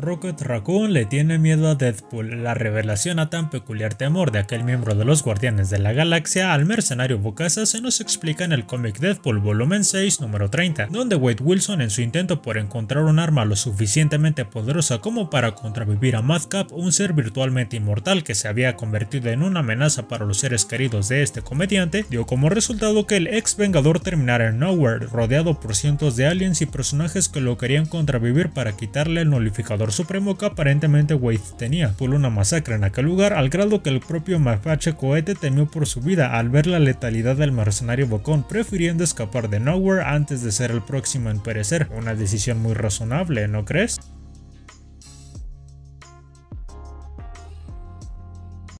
Rocket Raccoon le tiene miedo a Deadpool, la revelación a tan peculiar temor de aquel miembro de los Guardianes de la Galaxia al mercenario Bocasa se nos explica en el cómic Deadpool volumen 6 número 30, donde Wade Wilson en su intento por encontrar un arma lo suficientemente poderosa como para contravivir a Madcap, un ser virtualmente inmortal que se había convertido en una amenaza para los seres queridos de este comediante, dio como resultado que el ex Vengador terminara en Nowhere, rodeado por cientos de aliens y personajes que lo querían contravivir para quitarle el nullificador supremo que aparentemente Wade tenía. por una masacre en aquel lugar al grado que el propio Mafache cohete temió por su vida al ver la letalidad del mercenario Bocón, prefiriendo escapar de Nowhere antes de ser el próximo en perecer. Una decisión muy razonable, ¿no crees?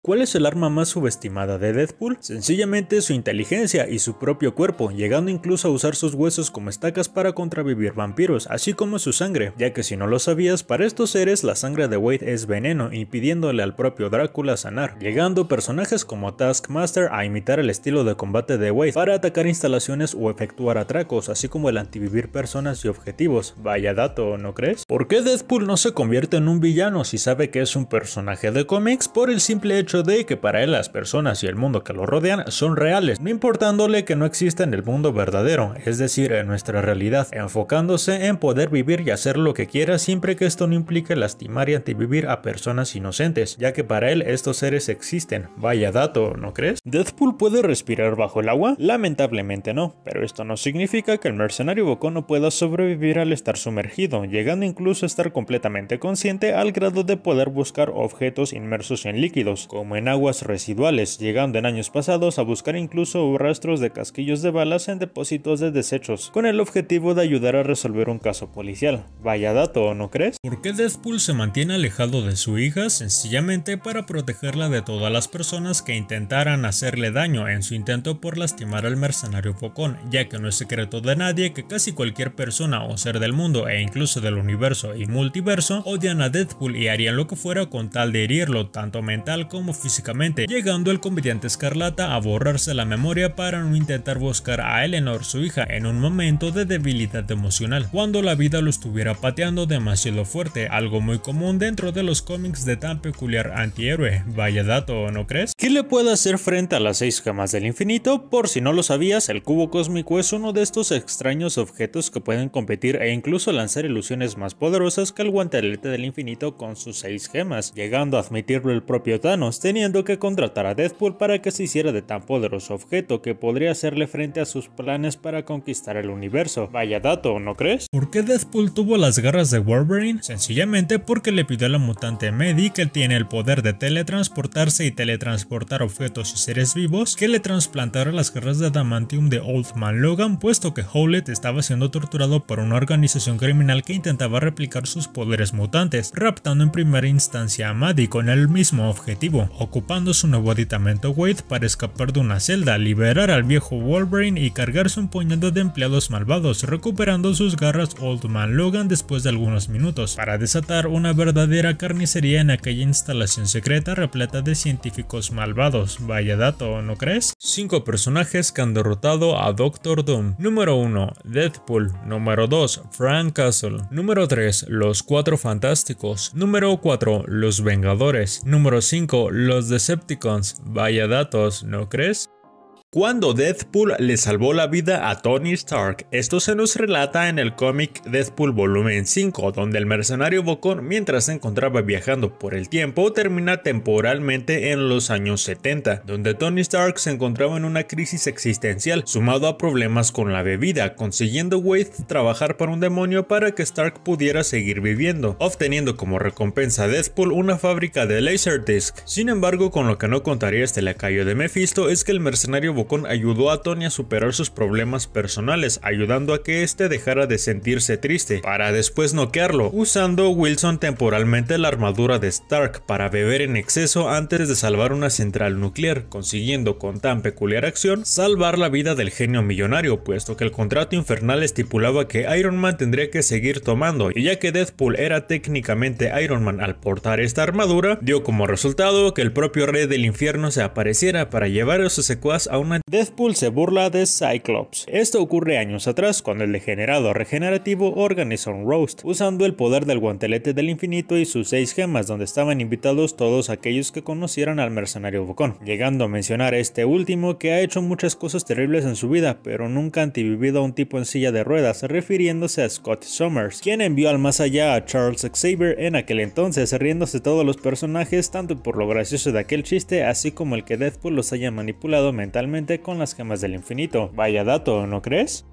¿Cuál es el arma más subestimada de Deadpool? Sencillamente su inteligencia y su propio cuerpo, llegando incluso a usar sus huesos como estacas para contravivir vampiros, así como su sangre, ya que si no lo sabías, para estos seres la sangre de Wade es veneno, impidiéndole al propio Drácula sanar, llegando personajes como Taskmaster a imitar el estilo de combate de Wade para atacar instalaciones o efectuar atracos, así como el antivivir personas y objetivos. Vaya dato, ¿no crees? ¿Por qué Deadpool no se convierte en un villano si sabe que es un personaje de cómics? Por el simple hecho de que para él las personas y el mundo que lo rodean son reales, no importándole que no exista en el mundo verdadero, es decir, en nuestra realidad, enfocándose en poder vivir y hacer lo que quiera siempre que esto no implique lastimar y antivivir a personas inocentes, ya que para él estos seres existen. Vaya dato, ¿no crees? ¿Deathpool puede respirar bajo el agua? Lamentablemente no, pero esto no significa que el mercenario Bocón no pueda sobrevivir al estar sumergido, llegando incluso a estar completamente consciente al grado de poder buscar objetos inmersos en líquidos, como en aguas residuales, llegando en años pasados a buscar incluso rastros de casquillos de balas en depósitos de desechos, con el objetivo de ayudar a resolver un caso policial. Vaya dato, ¿no crees? ¿Por qué Deadpool se mantiene alejado de su hija? Sencillamente para protegerla de todas las personas que intentaran hacerle daño en su intento por lastimar al mercenario Focón, ya que no es secreto de nadie que casi cualquier persona o ser del mundo e incluso del universo y multiverso odian a Deadpool y harían lo que fuera con tal de herirlo tanto mental como físicamente, llegando el comediante Escarlata a borrarse la memoria para no intentar buscar a Eleanor, su hija, en un momento de debilidad emocional, cuando la vida lo estuviera pateando demasiado fuerte, algo muy común dentro de los cómics de tan peculiar antihéroe. Vaya dato, ¿no crees? ¿Qué le puede hacer frente a las seis gemas del infinito? Por si no lo sabías, el cubo cósmico es uno de estos extraños objetos que pueden competir e incluso lanzar ilusiones más poderosas que el guantelete del infinito con sus seis gemas, llegando a admitirlo el propio Thanos teniendo que contratar a Deadpool para que se hiciera de tan poderoso objeto que podría hacerle frente a sus planes para conquistar el universo. Vaya dato, ¿no crees? ¿Por qué Deadpool tuvo las garras de Wolverine? Sencillamente porque le pidió a la mutante Medi que tiene el poder de teletransportarse y teletransportar objetos y seres vivos que le trasplantara las garras de adamantium de Old Man Logan puesto que Howlett estaba siendo torturado por una organización criminal que intentaba replicar sus poderes mutantes, raptando en primera instancia a Maddie con el mismo objetivo ocupando su nuevo aditamento Wade para escapar de una celda, liberar al viejo Wolverine y cargarse un puñado de empleados malvados, recuperando sus garras Old Man Logan después de algunos minutos, para desatar una verdadera carnicería en aquella instalación secreta repleta de científicos malvados. Vaya dato, ¿no crees? 5 personajes que han derrotado a Doctor Doom. Número 1, Deadpool. Número 2, Frank Castle. Número 3, Los Cuatro Fantásticos. Número 4, Los Vengadores. Número 5, los Decepticons. Vaya datos, ¿no crees? Cuando Deadpool le salvó la vida a Tony Stark, esto se nos relata en el cómic Deadpool Volumen 5, donde el mercenario Bocón, mientras se encontraba viajando por el tiempo, termina temporalmente en los años 70, donde Tony Stark se encontraba en una crisis existencial, sumado a problemas con la bebida, consiguiendo Wade trabajar para un demonio para que Stark pudiera seguir viviendo, obteniendo como recompensa a Deadpool una fábrica de Laserdisc. Sin embargo, con lo que no contaría este lacayo de Mephisto es que el mercenario ayudó a Tony a superar sus problemas personales, ayudando a que éste dejara de sentirse triste, para después noquearlo, usando Wilson temporalmente la armadura de Stark para beber en exceso antes de salvar una central nuclear, consiguiendo con tan peculiar acción salvar la vida del genio millonario, puesto que el contrato infernal estipulaba que Iron Man tendría que seguir tomando, y ya que Deadpool era técnicamente Iron Man al portar esta armadura, dio como resultado que el propio rey del infierno se apareciera para llevar a sus secuaz a un Deathpool se burla de Cyclops. Esto ocurre años atrás cuando el degenerado regenerativo organizó un roast, usando el poder del guantelete del infinito y sus seis gemas donde estaban invitados todos aquellos que conocieran al mercenario Bocón, llegando a mencionar a este último que ha hecho muchas cosas terribles en su vida, pero nunca antivivido a un tipo en silla de ruedas, refiriéndose a Scott Summers, quien envió al más allá a Charles Xavier en aquel entonces, riéndose todos los personajes tanto por lo gracioso de aquel chiste así como el que Deathpool los haya manipulado mentalmente con las gemas del infinito. Vaya dato, ¿no crees?